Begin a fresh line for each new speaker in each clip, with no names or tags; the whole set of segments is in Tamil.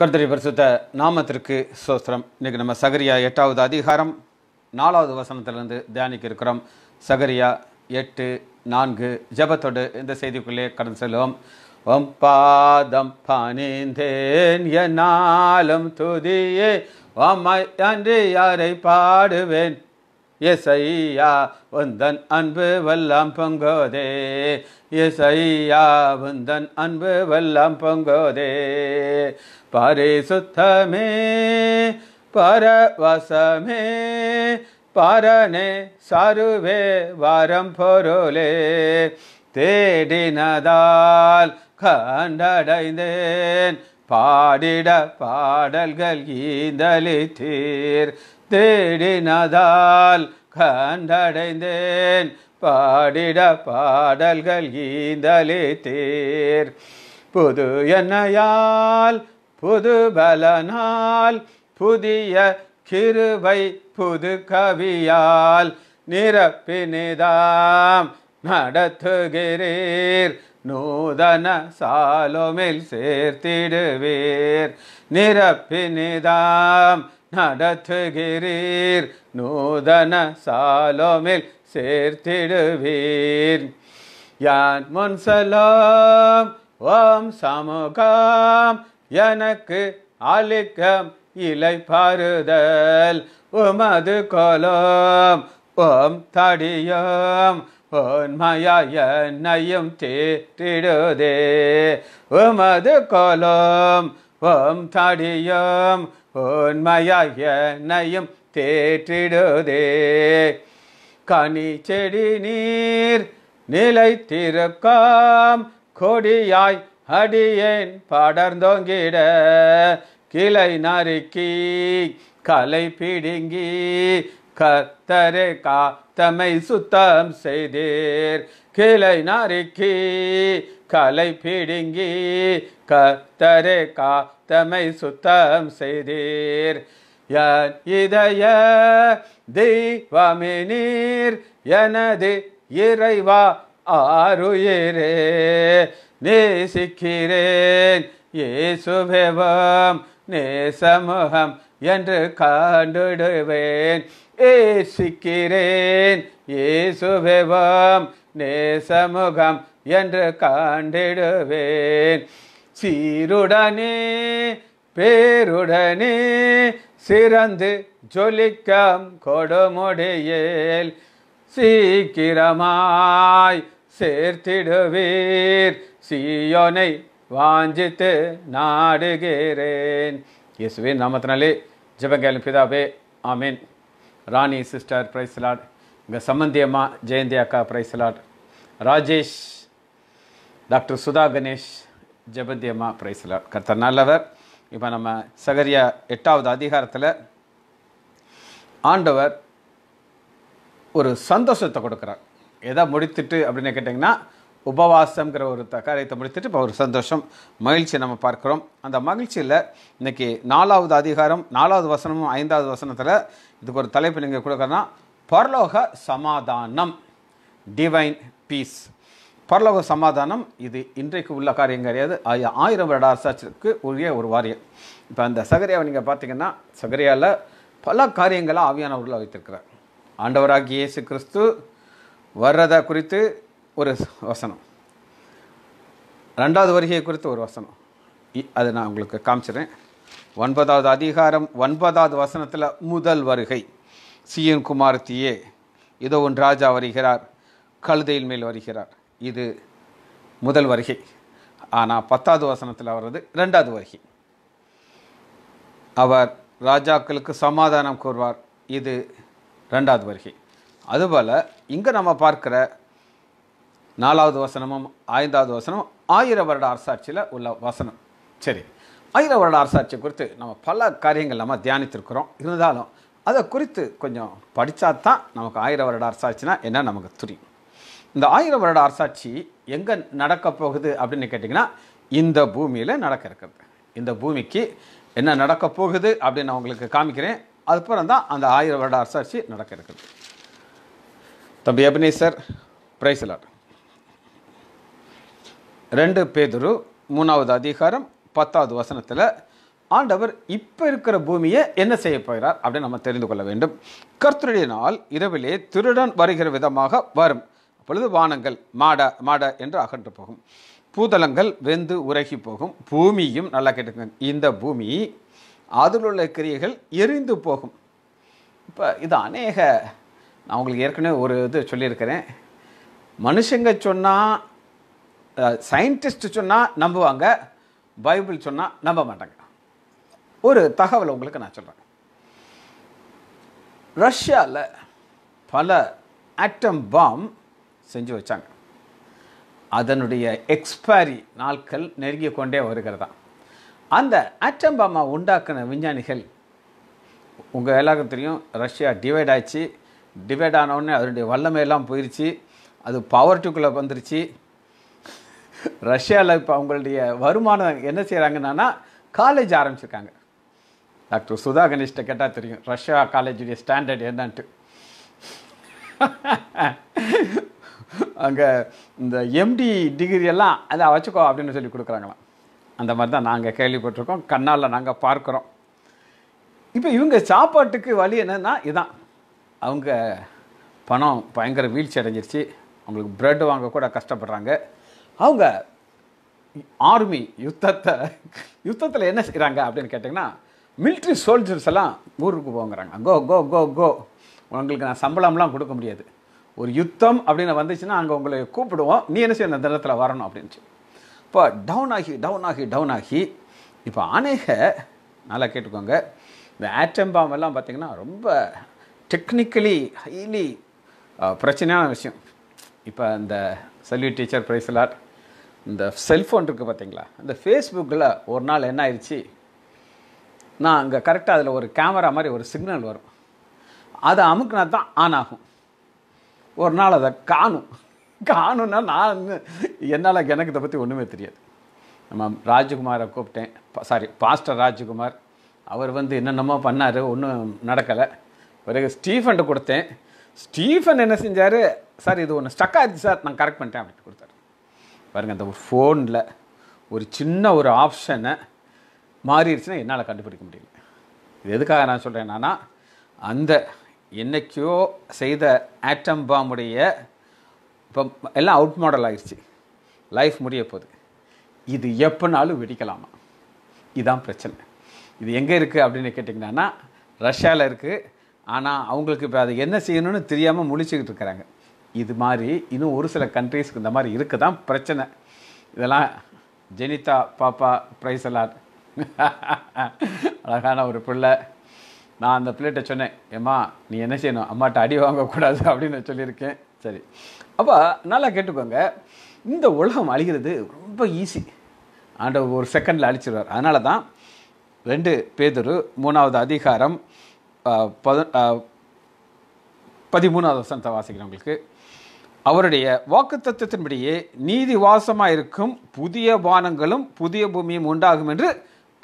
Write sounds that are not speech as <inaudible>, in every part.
கர்த்தரை பரிசுத்த நாமத்திற்கு சோஸ்திரம் இன்றைக்கி நம்ம சகரியா எட்டாவது அதிகாரம் நாலாவது வசனத்திலிருந்து தியானிக்க இருக்கிறோம் சகரியா எட்டு நான்கு ஜபத்தோடு இந்த செய்திக்குள்ளே கடந்து செல்வோம் ஓம் பாதம் பணிந்தேன் என்னாலும் துதியே அன்றி யாரை பாடுவேன் எசையா வந்தன் அன்பு வல்லாம் பொங்கோதே எசையா வந்தன் அன்பு வல்லாம் பொங்கோதே பாரே சுத்தமே பரவசமே பாரனே சாருவே வாரம் பொருளே தேடினதால் கண்டடைந்தேன் பாடிட பாடல்கள் ஈந்தளித்தீர் தேடினதால் கண்டடைந்தேன் பாடிட பாடல்கள் ஈந்தலே தேர் புது எண்ணையால் புது பலனால் புதிய கிருவை புது கவியால் நிரப்பினிதாம் நடத்துகிறீர் நூதன சாலோமில் சேர்த்திடுவீர் நிரப்பினிதாம் நடத்துகிறீர் நூதன சாலோமில் சேர்த்திடுவீர் யான் முன் சலாம் ஓம் சமூகம் எனக்கு அழிக்கம் இலை பாருதல் உமது கோலம் ஓம் தடியோம் பொன்மயா என்னையும் தேற்றிடுதே உமது கோலம் ஓம் தடியம் உண்மையாய் நயம் தேற்றிடுதே கனி செடி நீர் நிலைத்திருக்காம் கொடியாய் அடியேன் படர்ந்தோங்கிட கிளை நறுக்கி கலை பிடுங்கி கத்தரே காத்தமை சுத்தம் செய்தீர் கிளை நறுக்கி கலை பிடுங்கி கத்தரே காத்தமை சுத்தம் செய்தீர் யன் இதய தெய்வமே நீர் எனது இறைவா ஆறுயிரே நேசிக்கிறேன் ஏ ஏசுபெவம் நேசமுகம் என்று காண்டுடுவேன் ஏ சிக்கிறேன் ஏ ஏசுபெவம் நேசமுகம் என்று காண்டிடுவேன் சீருடனே பேருடனே சிறந்து ஜொலிக்கம் கொடுமுடியேல் சீக்கிரமாய் சேர்த்திடுவீர் சீயோனை வாஞ்சித்து நாடுகிறேன் இயேசுவின் நாமத்தினாலே ஜபங்கேலும் பிதாவே ஆமீன் ராணி சிஸ்டர் பிரைஸ்லாட் இங்கே சம்பந்தியம்மா ஜெயந்தி அக்கா பிரைஸ்லாட் ராஜேஷ் டாக்டர் சுதா கணேஷ் ஜெபத்யமா பிரைஸ்ல கர்த்தர் நல்லவர் இப்போ நம்ம சகரியா எட்டாவது அதிகாரத்தில் ஆண்டவர் ஒரு சந்தோஷத்தை கொடுக்குறார் எதை முடித்துட்டு அப்படின்னு கேட்டிங்கன்னா உபவாசங்கிற ஒரு தகாரியத்தை முடித்துட்டு இப்போ ஒரு சந்தோஷம் மகிழ்ச்சி நம்ம பார்க்குறோம் அந்த மகிழ்ச்சியில் இன்றைக்கி நாலாவது அதிகாரம் நாலாவது வசனமும் ஐந்தாவது வசனத்தில் இதுக்கு ஒரு தலைப்பு நீங்கள் கொடுக்குறோன்னா பரலோக சமாதானம் டிவைன் பீஸ் பரலோக சமாதானம் இது இன்றைக்கு உள்ள காரியம் கிடையாது ஆயிரம் வருட அரசாட்சிக்கு உரிய ஒரு வாரியம் இப்போ அந்த சகரியாவை நீங்கள் பார்த்தீங்கன்னா சகரியாவில் பல காரியங்களை ஆவியானவர்களை வைத்திருக்கிறார் ஆண்டவராக இயேசு கிறிஸ்து வர்றதை குறித்து ஒரு வசனம் ரெண்டாவது வருகையை குறித்து ஒரு வசனம் அதை நான் உங்களுக்கு காமிச்சிடுறேன் ஒன்பதாவது அதிகாரம் ஒன்பதாவது வசனத்தில் முதல் வருகை என் குமார்த்தியே இதோ ஒன் ராஜா வருகிறார் கழுதையின் மேல் வருகிறார் இது முதல் வருகை ஆனால் பத்தாவது வசனத்தில் வர்றது ரெண்டாவது வருகை அவர் ராஜாக்களுக்கு சமாதானம் கூறுவார் இது ரெண்டாவது வருகை அதுபோல் இங்கே நம்ம பார்க்குற நாலாவது வசனமும் ஐந்தாவது வசனமும் ஆயிர வருட அரசாட்சியில் உள்ள வசனம் சரி ஆயிர வருட அரசாட்சி குறித்து நம்ம பல காரியங்கள் நம்ம தியானித்திருக்கிறோம் இருந்தாலும் அதை குறித்து கொஞ்சம் படித்தா தான் நமக்கு ஆயிரம் வருட அரசாட்சினா என்ன நமக்கு தெரியும் இந்த ஆயிரம் வருட அரசாட்சி எங்கே நடக்க போகுது அப்படின்னு கேட்டிங்கன்னா இந்த பூமியில் நடக்க இருக்குது இந்த பூமிக்கு என்ன நடக்க போகுது அப்படின்னு நான் உங்களுக்கு காமிக்கிறேன் அதுக்கப்புறம் தான் அந்த ஆயிரம் வருட அரசாட்சி நடக்க இருக்குது தம்பி அபினேசர் பிரைசலர் ரெண்டு பேதுரு மூணாவது அதிகாரம் பத்தாவது வசனத்தில் ஆண்டவர் இப்போ இருக்கிற பூமியை என்ன செய்ய போகிறார் அப்படின்னு நம்ம தெரிந்து கொள்ள வேண்டும் கர்த்தருடைய நாள் இரவிலே திருடன் வருகிற விதமாக வரும் அப்பொழுது வானங்கள் மாட மாட என்று அகன்று போகும் பூதளங்கள் வெந்து உருகி போகும் பூமியும் நல்லா கேட்டுக்கங்க இந்த பூமி அதில் உள்ள கிரியைகள் எரிந்து போகும் இப்போ இது அநேக நான் உங்களுக்கு ஏற்கனவே ஒரு இது சொல்லியிருக்கிறேன் மனுஷங்க சொன்னால் சயின்டிஸ்ட் சொன்னால் நம்புவாங்க பைபிள் சொன்னால் நம்ப மாட்டாங்க ஒரு தகவலை உங்களுக்கு நான் சொல்கிறேன் ரஷ்யாவில் பல ஆட்டம் பாம் செஞ்சு வச்சாங்க அதனுடைய எக்ஸ்பைரி நாட்கள் நெருங்கி கொண்டே வருகிறதா அந்த ஆட்டம் பாமா உண்டாக்கின விஞ்ஞானிகள் உங்கள் எல்லாருக்கும் தெரியும் ரஷ்யா டிவைட் ஆச்சு டிவைட் ஆனவுடனே அதனுடைய வல்லமையெல்லாம் போயிடுச்சு அது பவர்ட்டுக்குள்ளே வந்துருச்சு ரஷ்யாவில் இப்போ அவங்களுடைய வருமானம் என்ன செய்கிறாங்கன்னா காலேஜ் ஆரம்பிச்சிருக்காங்க டாக்டர் சுதா கணேஷ்ட கேட்டால் தெரியும் ரஷ்யா காலேஜுடைய ஸ்டாண்டர்ட் என்னன்ட்டு அங்கே இந்த எம்டி டிகிரி எல்லாம் அதை வச்சுக்கோ அப்படின்னு சொல்லி கொடுக்குறாங்களாம் அந்த மாதிரி தான் நாங்கள் கேள்விப்பட்டிருக்கோம் கண்ணால் நாங்கள் பார்க்குறோம் இப்போ இவங்க சாப்பாட்டுக்கு வழி என்னென்னா இதுதான் அவங்க பணம் பயங்கர வீழ்ச்சி அடைஞ்சிருச்சு அவங்களுக்கு பிரெட் வாங்க கூட கஷ்டப்படுறாங்க அவங்க ஆர்மி யுத்தத்தை யுத்தத்தில் என்ன செய்கிறாங்க அப்படின்னு கேட்டிங்கன்னா மிலிட்ரி சோல்ஜர்ஸ் எல்லாம் ஊருக்கு போங்கிறாங்க கோ கோ கோ கோ உங்களுக்கு நான் சம்பளம்லாம் கொடுக்க முடியாது ஒரு யுத்தம் அப்படின்னு வந்துச்சுன்னா அங்கே உங்களை கூப்பிடுவோம் நீ என்ன செய்ய அந்த தினத்தில் வரணும் அப்படின்ச்சு இப்போ டவுன் ஆகி டவுன் ஆகி டவுன் ஆகி இப்போ அநேக நல்லா கேட்டுக்கோங்க இந்த ஆட்டம் பாம் எல்லாம் பார்த்திங்கன்னா ரொம்ப டெக்னிக்கலி ஹைலி பிரச்சனையான விஷயம் இப்போ இந்த சல்யூட் டீச்சர் பிரைஸ்லார் இந்த செல்ஃபோன் இருக்குது பார்த்தீங்களா இந்த ஃபேஸ்புக்கில் ஒரு நாள் என்ன ஆயிடுச்சு நான் அங்கே கரெக்டாக அதில் ஒரு கேமரா மாதிரி ஒரு சிக்னல் வரும் அதை அமுக்குனா தான் ஆன் ஆகும் ஒரு நாள் அதை காணும் காணும்னா நான் என்னால் எனக்கு இதை பற்றி ஒன்றுமே தெரியாது நம்ம ராஜகுமாரை கூப்பிட்டேன் சாரி பாஸ்டர் ராஜகுமார் அவர் வந்து என்னென்னமோ பண்ணார் ஒன்றும் நடக்கலை பிறகு ஸ்டீஃபன்ட்டு கொடுத்தேன் ஸ்டீஃபன் என்ன செஞ்சார் சார் இது ஒன்று ஸ்டக் ஆயிடுச்சு சார் நான் கரெக்ட் பண்ணிட்டேன் அப்படின்னு கொடுத்தாரு பாருங்கள் அந்த ஃபோனில் ஒரு சின்ன ஒரு ஆப்ஷனை மாறிடுச்சுன்னா என்னால் கண்டுபிடிக்க முடியல இது எதுக்காக நான் சொல்கிறேன் என்னன்னா அந்த என்றைக்கையோ செய்த ஆட்டம் பாம்புடைய இப்போ எல்லாம் அவுட் மாடல் ஆயிடுச்சு லைஃப் முடிய போகுது இது எப்போனாலும் வெடிக்கலாமா இதுதான் பிரச்சனை இது எங்கே இருக்குது அப்படின்னு கேட்டிங்கன்னா ரஷ்யாவில் இருக்குது ஆனால் அவங்களுக்கு இப்போ அதை என்ன செய்யணும்னு தெரியாமல் முழிச்சுக்கிட்டு இருக்கிறாங்க இது மாதிரி இன்னும் ஒரு சில கண்ட்ரீஸ்க்கு இந்த மாதிரி இருக்க தான் பிரச்சனை இதெல்லாம் ஜெனிதா பாப்பா பிரைசலாட் <laughs> அழகான ஒரு பிள்ளை நான் அந்த பிள்ளைகிட்ட சொன்னேன் ஏம்மா நீ என்ன செய்யணும் அம்மாட்ட அடி வாங்கக்கூடாது அப்படின்னு சொல்லியிருக்கேன் சரி அப்போ நல்லா கேட்டுக்கோங்க இந்த உலகம் அழிகிறது ரொம்ப ஈஸி ஆண்ட ஒரு செகண்டில் அழிச்சிடுவார் அதனால தான் ரெண்டு பேதொரு மூணாவது அதிகாரம் பத பதிமூணாவது வசனத்தை வாசிக்கிறவங்களுக்கு உங்களுக்கு அவருடைய வாக்கு தத்துவத்தின்படியே நீதி வாசமாக இருக்கும் புதிய வானங்களும் புதிய பூமியும் உண்டாகும் என்று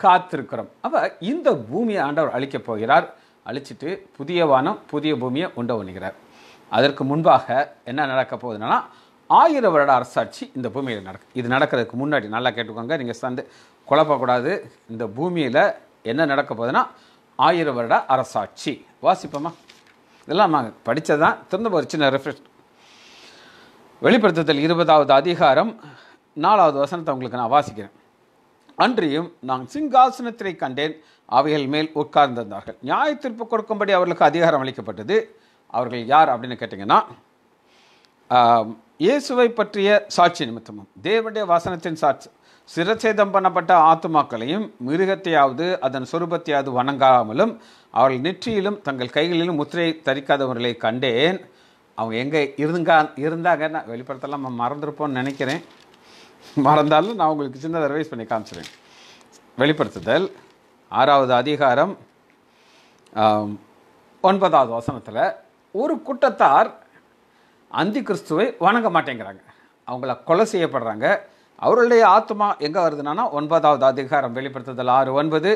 காத்திருக்கிறோம் அப்போ இந்த பூமியை ஆண்டவர் அழிக்கப் போகிறார் அழிச்சிட்டு புதிய வானம் புதிய பூமியை உண்ட பண்ணுகிறார் அதற்கு முன்பாக என்ன நடக்க போகுதுன்னா ஆயிரம் வருட அரசாட்சி இந்த பூமியில் நடக்கும் இது நடக்கிறதுக்கு முன்னாடி நல்லா கேட்டுக்கோங்க நீங்கள் சந்து குழப்பக்கூடாது இந்த பூமியில் என்ன நடக்க போகுதுன்னா ஆயிர வருட அரசாட்சி வாசிப்போமா இதெல்லாம் நாங்கள் படித்தது தான் ஒரு சின்ன ரெஃப்ரெஷ் வெளிப்படுத்துதல் இருபதாவது அதிகாரம் நாலாவது வசனத்தை உங்களுக்கு நான் வாசிக்கிறேன் அன்றியும் நான் சிங்காசனத்தினை கண்டேன் அவைகள் மேல் உட்கார்ந்திருந்தார்கள் நியாய தீர்ப்பு கொடுக்கும்படி அவர்களுக்கு அதிகாரம் அளிக்கப்பட்டது அவர்கள் யார் அப்படின்னு கேட்டிங்கன்னா இயேசுவை பற்றிய சாட்சி நிமித்தமும் தேவனுடைய வாசனத்தின் சாட்சி சிரச்சேதம் பண்ணப்பட்ட ஆத்துமாக்களையும் மிருகத்தையாவது அதன் சொரூபத்தையாவது வணங்காமலும் அவர்கள் நெற்றியிலும் தங்கள் கைகளிலும் முத்திரை தரிக்காதவர்களை கண்டேன் அவங்க எங்கே இருந்துங்க இருந்தாங்கன்னா வெளிப்படத்தெல்லாம் மறந்துருப்போம்னு நினைக்கிறேன் மறந்தாலும் நான் உங்களுக்கு சின்னதாக ரிவைஸ் பண்ணி காமிச்சிடுறேன் வெளிப்படுத்துதல் ஆறாவது அதிகாரம் ஒன்பதாவது வசனத்தில் ஒரு கூட்டத்தார் அந்தி கிறிஸ்துவை வணங்க மாட்டேங்கிறாங்க அவங்கள கொலை செய்யப்படுறாங்க அவருடைய ஆத்மா எங்கே வருதுன்னா ஒன்பதாவது அதிகாரம் வெளிப்படுத்துதல் ஆறு ஒன்பது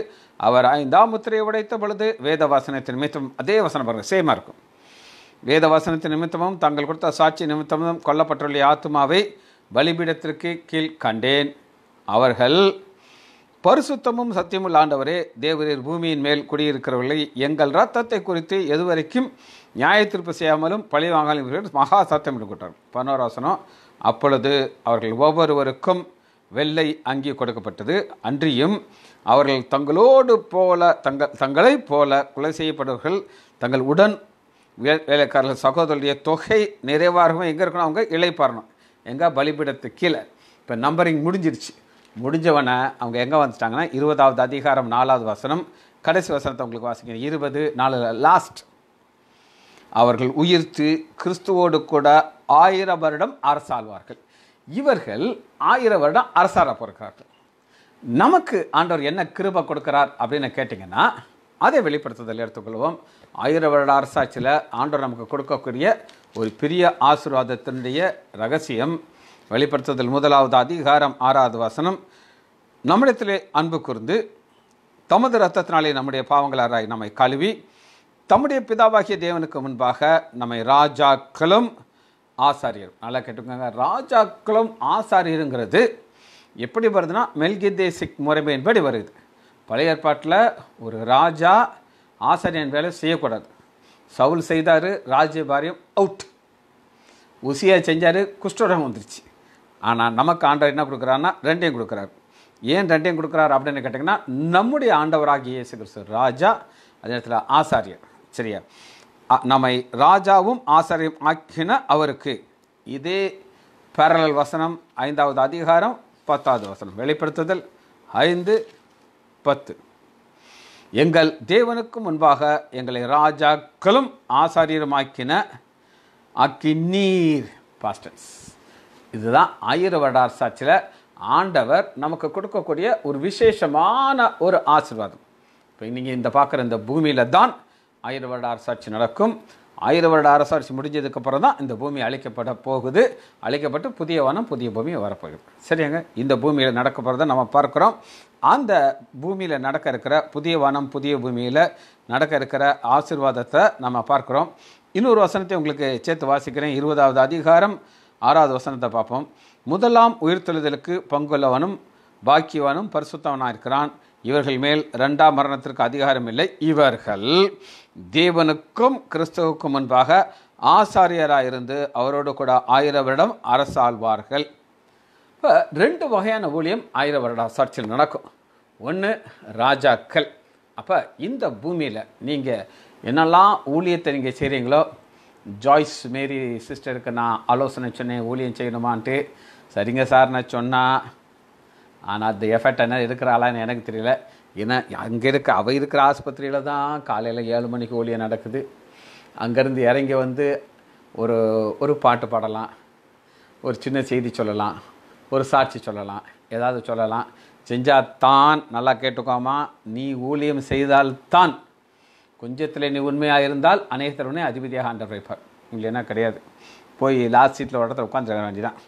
அவர் ஐந்தாம் முத்திரையை உடைத்த பொழுது வேத வாசனத்தின் நிமித்தம் அதே வசனம் பாருங்கள் சேமாக இருக்கும் வேத வாசனத்தின் நிமித்தமும் தங்கள் கொடுத்த சாட்சி நிமித்தமும் கொல்லப்பட்டுள்ள ஆத்மாவை பலிபீடத்திற்கு கீழ் கண்டேன் அவர்கள் பரிசுத்தமும் சத்தியமுள்ள ஆண்டவரே தேவரீர் பூமியின் மேல் குடியிருக்கிறவர்களை எங்கள் ரத்தத்தை குறித்து எதுவரைக்கும் நியாயத்திற்பு செய்யாமலும் பழி வாங்காமல் மகா சத்தம் கொடுத்தார் பனோராசனம் அப்பொழுது அவர்கள் ஒவ்வொருவருக்கும் வெள்ளை அங்கி கொடுக்கப்பட்டது அன்றியும் அவர்கள் தங்களோடு போல தங்கள் தங்களைப் போல கொலை செய்யப்பட்டவர்கள் தங்கள் உடன் வேலைக்காரர்கள் சகோதரருடைய தொகை நிறைவாகவும் எங்கே இருக்கணும் அவங்க இழைப்பாரணும் எங்கே பலிபீடத்து கீழே இப்போ நம்பரிங் முடிஞ்சிருச்சு முடிஞ்சவனை அவங்க எங்கே வந்துட்டாங்கன்னா இருபதாவது அதிகாரம் நாலாவது வசனம் கடைசி வசனத்தை உங்களுக்கு வாசிக்கிறேன் இருபது நாலு லாஸ்ட் அவர்கள் உயிர்த்து கிறிஸ்துவோடு கூட ஆயிரம் வருடம் அரசாழ்வார்கள் இவர்கள் ஆயிரம் வருடம் அரசார பொறுக்கிறார்கள் நமக்கு ஆண்டவர் என்ன கிருபை கொடுக்கிறார் அப்படின்னு கேட்டிங்கன்னா அதை வெளிப்படுத்துதல் எடுத்துக்கொள்வோம் ஆயிரம் வருட அரசாட்சியில் ஆண்டவர் நமக்கு கொடுக்கக்கூடிய ஒரு பெரிய ஆசீர்வாதத்தினுடைய ரகசியம் வெளிப்படுத்துதல் முதலாவது அதிகாரம் ஆறாவது வசனம் நம்மிடத்திலே அன்பு கூர்ந்து தமது ரத்தத்தினாலே நம்முடைய பாவங்களாராய் நம்மை கழுவி தம்முடைய பிதாவாகிய தேவனுக்கு முன்பாக நம்மை ராஜாக்களும் ஆசாரியர் நல்லா கேட்டுக்கோங்க ராஜாக்களும் ஆசாரியருங்கிறது எப்படி வருதுன்னா சிக் முறைமையின்படி வருது பழைய ஏற்பாட்டில் ஒரு ராஜா ஆசாரியன் வேலை செய்யக்கூடாது சவுல் செய்தார் ராஜபாரியம் அவுட் உசியா செஞ்சார் குஷ்டரோகம் வந்துருச்சு ஆனால் நமக்கு ஆண்டவர் என்ன கொடுக்குறாருன்னா ரெண்டையும் கொடுக்குறாரு ஏன் ரெண்டையும் கொடுக்குறாரு அப்படின்னு கேட்டிங்கன்னா நம்முடைய ஆண்டவராகிய இயேசு கிறிஸ்து ராஜா அதே நேரத்தில் ஆசாரியர் சரியா நம்மை ராஜாவும் ஆசாரியம் ஆக்கின அவருக்கு இதே பேரலல் வசனம் ஐந்தாவது அதிகாரம் பத்தாவது வசனம் வெளிப்படுத்துதல் ஐந்து பத்து எங்கள் தேவனுக்கு முன்பாக எங்களை ராஜாக்களும் ஆசாரியருமாக்கின அக்கி நீர் பாஸ்டன்ஸ் இதுதான் ஆயிர சாட்சியில் ஆண்டவர் நமக்கு கொடுக்கக்கூடிய ஒரு விசேஷமான ஒரு ஆசிர்வாதம் இப்போ நீங்கள் இந்த பார்க்குற இந்த பூமியில் தான் ஆயிர சாட்சி நடக்கும் ஆயிர வருட அரசாட்சி முடிஞ்சதுக்கப்புறம் தான் இந்த பூமி அழிக்கப்பட போகுது அழிக்கப்பட்டு புதிய வனம் புதிய பூமியை வரப்போகுது சரிங்க இந்த பூமியில் நடக்க போகிறத நம்ம பார்க்குறோம் அந்த பூமியில் நடக்க இருக்கிற புதிய வனம் புதிய பூமியில் நடக்க இருக்கிற ஆசிர்வாதத்தை நம்ம பார்க்குறோம் இன்னொரு வசனத்தை உங்களுக்கு சேர்த்து வாசிக்கிறேன் இருபதாவது அதிகாரம் ஆறாவது வசனத்தை பார்ப்போம் முதலாம் உயிர்த்தெழுதலுக்கு பங்குள்ளவனும் பாக்கியவனும் பரிசுத்தவனாக இருக்கிறான் இவர்கள் மேல் ரெண்டாம் மரணத்திற்கு அதிகாரம் இல்லை இவர்கள் தேவனுக்கும் கிறிஸ்தவுக்கும் முன்பாக ஆசாரியராயிருந்து அவரோடு கூட ஆயிரம் வருடம் அரசாழ்வார்கள் இப்போ ரெண்டு வகையான ஊழியம் ஆயிரம் வருட சர்ச்சில் நடக்கும் ஒன்று ராஜாக்கள் அப்போ இந்த பூமியில் நீங்கள் என்னெல்லாம் ஊழியத்தை நீங்கள் செய்கிறீங்களோ ஜாய்ஸ் மேரி சிஸ்டருக்கு நான் ஆலோசனை சொன்னேன் ஊழியம் செய்யணுமான்ட்டு சரிங்க சார் நான் சொன்னால் ஆனால் அந்த எஃபெக்ட் என்ன இருக்கிறாளான்னு எனக்கு தெரியல ஏன்னா அங்கே இருக்க அவள் இருக்கிற ஆஸ்பத்திரியில் தான் காலையில் ஏழு மணிக்கு ஊழியம் நடக்குது அங்கேருந்து இறங்கி வந்து ஒரு ஒரு பாட்டு பாடலாம் ஒரு சின்ன செய்தி சொல்லலாம் ஒரு சாட்சி சொல்லலாம் ஏதாவது சொல்லலாம் செஞ்சால் தான் நல்லா கேட்டுக்கோமா நீ ஊழியம் செய்தால் தான் கொஞ்சத்தில் நீ உண்மையாக இருந்தால் அநேகத்தில் அதிபதியாக ஆண்டவர் பிரைப்பார் இல்லைன்னா கிடையாது போய் லாஸ்ட் சீட்டில் ஒரு இடத்துல உட்காந்துருக்க வேண்டியதான்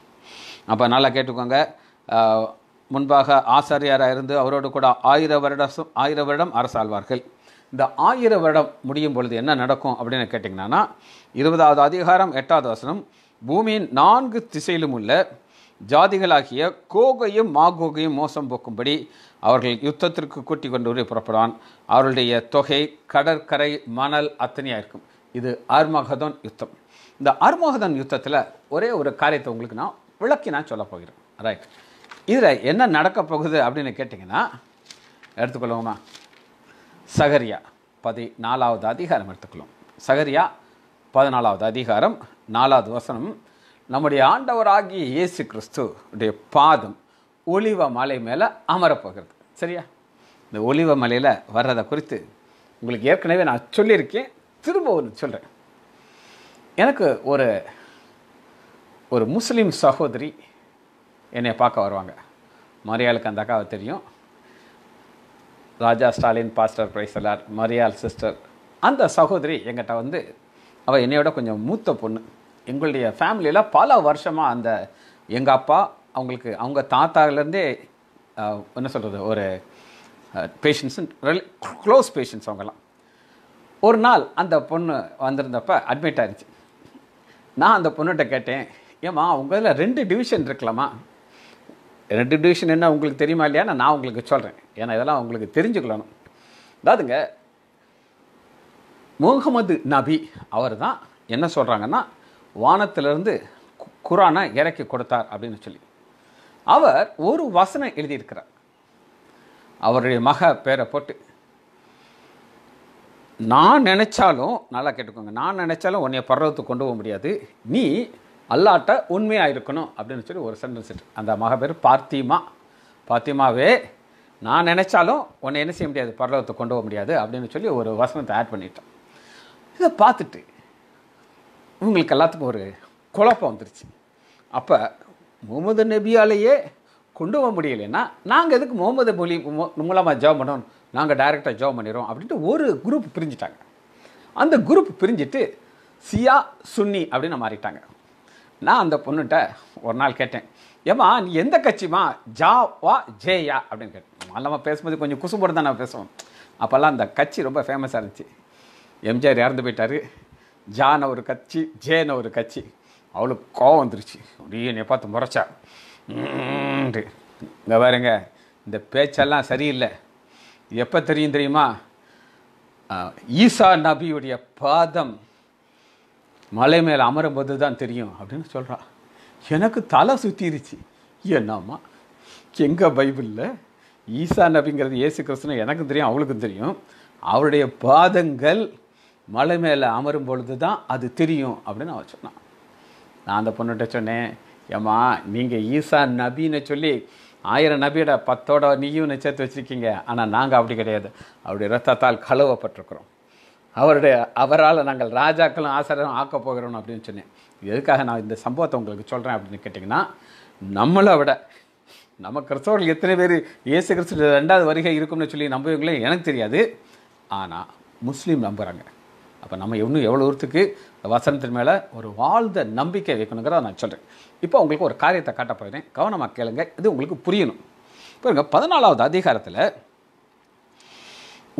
அப்போ நல்லா கேட்டுக்கோங்க முன்பாக ஆசாரியாராக இருந்து அவரோடு கூட ஆயிர வருடம் ஆயிர வருடம் அரசாழ்வார்கள் இந்த ஆயிர வருடம் முடியும் பொழுது என்ன நடக்கும் அப்படின்னு கேட்டிங்கன்னா இருபதாவது அதிகாரம் எட்டாவது வசனம் பூமியின் நான்கு திசையிலும் உள்ள ஜாதிகளாகிய கோகையும் மாகோகையும் மோசம் போக்கும்படி அவர்கள் யுத்தத்திற்கு கூட்டிக் கொண்டு வரை புறப்படுவான் அவருடைய தொகை கடற்கரை மணல் அத்தனையாக இருக்கும் இது ஆர்மகதன் யுத்தம் இந்த ஆர்மகதன் யுத்தத்தில் ஒரே ஒரு காரியத்தை உங்களுக்கு நான் விளக்கி நான் சொல்ல போகிறேன் ரைட் இதில் என்ன நடக்க போகுது அப்படின்னு கேட்டிங்கன்னா எடுத்துக்கொள்ளுவோமா சகரியா பதினாலாவது அதிகாரம் எடுத்துக்கொள்ளும் சகரியா பதினாலாவது அதிகாரம் நாலாவது வசனம் நம்முடைய ஆண்டவராகிய இயேசு கிறிஸ்துடைய பாதம் ஒலிவ மலை மேலே அமரப்போகிறது சரியா இந்த ஒலிவ மலையில் வர்றதை குறித்து உங்களுக்கு ஏற்கனவே நான் சொல்லியிருக்கேன் திரும்ப ஒன்று சொல்கிறேன் எனக்கு ஒரு ஒரு முஸ்லீம் சகோதரி என்னை பார்க்க வருவாங்க மரியாளுக்கு அந்த அக்காவை தெரியும் Raja Stalin pastor praise lord Mariyal sister அந்த சகோதரி எங்கிட்ட வந்து அவள் என்னையோட கொஞ்சம் மூத்த பொண்ணு எங்களுடைய ஃபேமிலியில் பல வருஷமாக அந்த எங்கள் அப்பா அவங்களுக்கு அவங்க தாத்தாலேருந்தே என்ன சொல்கிறது ஒரு பேஷண்ட்ஸுன்னு க்ளோஸ் பேஷண்ட்ஸ் அவங்கெல்லாம் ஒரு நாள் அந்த பொண்ணு வந்திருந்தப்ப அட்மிட் ஆயிருச்சு நான் அந்த பொண்ணுகிட்ட கேட்டேன் ஏம்மா உங்கள் ரெண்டு டிவிஷன் இருக்கலாமா ரெண்டு டிவிஷன் என்ன உங்களுக்கு தெரியுமா இல்லையா நான் உங்களுக்கு சொல்கிறேன் ஏன்னா இதெல்லாம் உங்களுக்கு தெரிஞ்சுக்கலாம் அதாவதுங்க முகமது நபி அவர் தான் என்ன சொல்கிறாங்கன்னா வானத்திலிருந்து குரானை இறக்கி கொடுத்தார் அப்படின்னு சொல்லி அவர் ஒரு வசனம் எழுதியிருக்கிறார் அவருடைய மக பேரை போட்டு நான் நினச்சாலும் நல்லா கேட்டுக்கோங்க நான் நினச்சாலும் உன்னைய பர்வத்துக்கு கொண்டு போக முடியாது நீ அல்லாட்ட உண்மையாக இருக்கணும் அப்படின்னு சொல்லி ஒரு சென்டென்ஸ் அந்த மக பேர் பார்த்திமா பார்த்திமாவே நான் நினச்சாலும் உன்னை என்ன செய்ய முடியாது பரலோகத்தை கொண்டு போக முடியாது அப்படின்னு சொல்லி ஒரு வசனத்தை ஆட் பண்ணிட்டேன் இதை பார்த்துட்டு இவங்களுக்கு எல்லாத்துக்கும் ஒரு குழப்பம் வந்துருச்சு அப்போ முகமது நபியாலேயே கொண்டு போக முடியலைன்னா நாங்கள் எதுக்கு முகமது மொழி மூலமாக ஜாப் பண்ணோம் நாங்கள் டைரெக்டாக ஜாப் பண்ணிடுறோம் அப்படின்ட்டு ஒரு குரூப் பிரிஞ்சிட்டாங்க அந்த குரூப் பிரிஞ்சுட்டு சியா சுன்னி அப்படின்னு மாறிட்டாங்க நான் அந்த பொண்ணுகிட்ட ஒரு நாள் கேட்டேன் ஏம்மா நீ எந்த கட்சிமா ஜா வா ஜேயா அப்படின்னு கேட்டேன் நம்ம பேசும்போது கொஞ்சம் குசும்போடு தான் நான் பேசுவோம் அப்போல்லாம் அந்த கட்சி ரொம்ப ஃபேமஸாக இருந்துச்சு எம்ஜிஆர் இறந்து போயிட்டார் ஜான ஒரு கட்சி ஜேன ஒரு கட்சி அவளுக்கு கோவம் வந்துருச்சு அப்படியே என்னை பார்த்து முறைச்சா இங்கே பாருங்க இந்த பேச்செல்லாம் சரியில்லை எப்போ தெரியும் தெரியுமா ஈசா நபியுடைய பாதம் மலை மேலே அமரும்போது தான் தெரியும் அப்படின்னு சொல்கிறான் எனக்கு தலை சுற்றிருச்சு என்னம்மா எங்கள் பைபிளில் ஈசா நபிங்கிறது ஏசு கிறிஸ்துன்னு எனக்கும் தெரியும் அவளுக்கும் தெரியும் அவருடைய பாதங்கள் மலை மேலே அமரும் பொழுது தான் அது தெரியும் அப்படின்னு அவன் சொன்னான் நான் அந்த பொண்ணுகிட்ட சொன்னேன் ஏம்மா நீங்கள் ஈசா நபின்னு சொல்லி ஆயிரம் நபியோட பத்தோட நீயும் சேர்த்து வச்சுருக்கீங்க ஆனால் நாங்கள் அப்படி கிடையாது அவருடைய ரத்தத்தால் கழுவப்பட்டிருக்கிறோம் அவருடைய அவரால் நாங்கள் ராஜாக்களும் ஆசிரியரும் ஆக்கப் போகிறோம் அப்படின்னு சொன்னேன் எதுக்காக நான் இந்த சம்பவத்தை உங்களுக்கு சொல்கிறேன் அப்படின்னு கேட்டிங்கன்னா நம்மளை விட நம்ம கிறிஸ்தவர்கள் எத்தனை பேர் இயேசு கிறிஸ்து ரெண்டாவது வருகை இருக்கும்னு சொல்லி நம்புவீங்களே எனக்கு தெரியாது ஆனால் முஸ்லீம் நம்புகிறாங்க அப்போ நம்ம இன்னும் எவ்வளோ தூரத்துக்கு வசனத்தின் மேலே ஒரு வாழ்ந்த நம்பிக்கை வைக்கணுங்கிறத நான் சொல்கிறேன் இப்போ உங்களுக்கு ஒரு காரியத்தை காட்ட போகிறேன் கவனமாக கேளுங்க இது உங்களுக்கு புரியணும் பாருங்க பதினாலாவது அதிகாரத்தில்